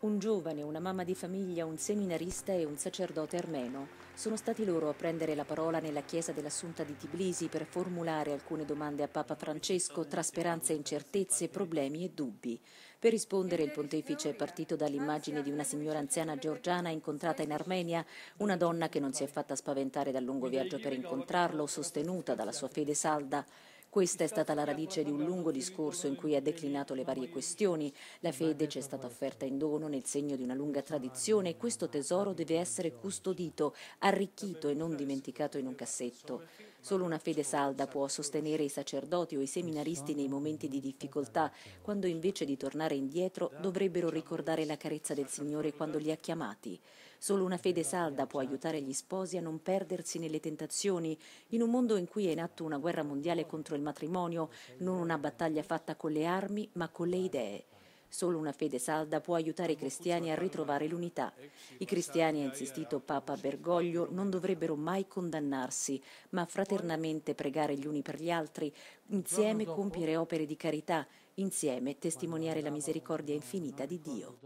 Un giovane, una mamma di famiglia, un seminarista e un sacerdote armeno sono stati loro a prendere la parola nella chiesa dell'Assunta di Tbilisi per formulare alcune domande a Papa Francesco tra speranze e incertezze, problemi e dubbi. Per rispondere il pontefice è partito dall'immagine di una signora anziana georgiana incontrata in Armenia, una donna che non si è fatta spaventare dal lungo viaggio per incontrarlo, sostenuta dalla sua fede salda. Questa è stata la radice di un lungo discorso in cui ha declinato le varie questioni. La fede ci è stata offerta in dono nel segno di una lunga tradizione e questo tesoro deve essere custodito, arricchito e non dimenticato in un cassetto. Solo una fede salda può sostenere i sacerdoti o i seminaristi nei momenti di difficoltà, quando invece di tornare indietro dovrebbero ricordare la carezza del Signore quando li ha chiamati. Solo una fede salda può aiutare gli sposi a non perdersi nelle tentazioni, in un mondo in cui è in atto una guerra mondiale contro il matrimonio, non una battaglia fatta con le armi, ma con le idee. Solo una fede salda può aiutare i cristiani a ritrovare l'unità. I cristiani, ha insistito Papa Bergoglio, non dovrebbero mai condannarsi, ma fraternamente pregare gli uni per gli altri, insieme compiere opere di carità, insieme testimoniare la misericordia infinita di Dio.